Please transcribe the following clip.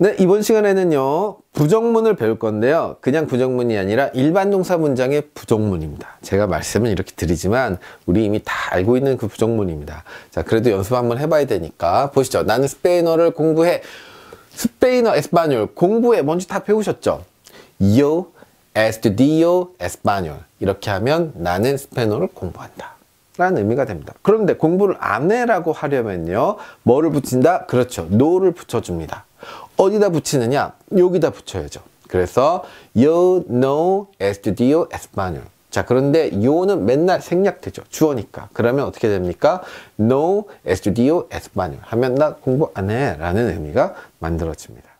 네, 이번 시간에는요. 부정문을 배울 건데요. 그냥 부정문이 아니라 일반 동사 문장의 부정문입니다. 제가 말씀을 이렇게 드리지만 우리 이미 다 알고 있는 그 부정문입니다. 자, 그래도 연습 한번 해봐야 되니까 보시죠. 나는 스페인어를 공부해. 스페인어, 에스파뇰 공부해. 뭔지 다 배우셨죠? Yo estudio español. 이렇게 하면 나는 스페인어를 공부한다. 라는 의미가 됩니다. 그런데 공부를 안 해라고 하려면요. 뭐를 붙인다? 그렇죠. no를 붙여줍니다. 어디다 붙이느냐? 여기다 붙여야죠. 그래서 yo know estudio español. 자, 그런데 요는 맨날 생략되죠. 주어니까. 그러면 어떻게 됩니까? no estudio español 하면 나 공부 안 해. 라는 의미가 만들어집니다.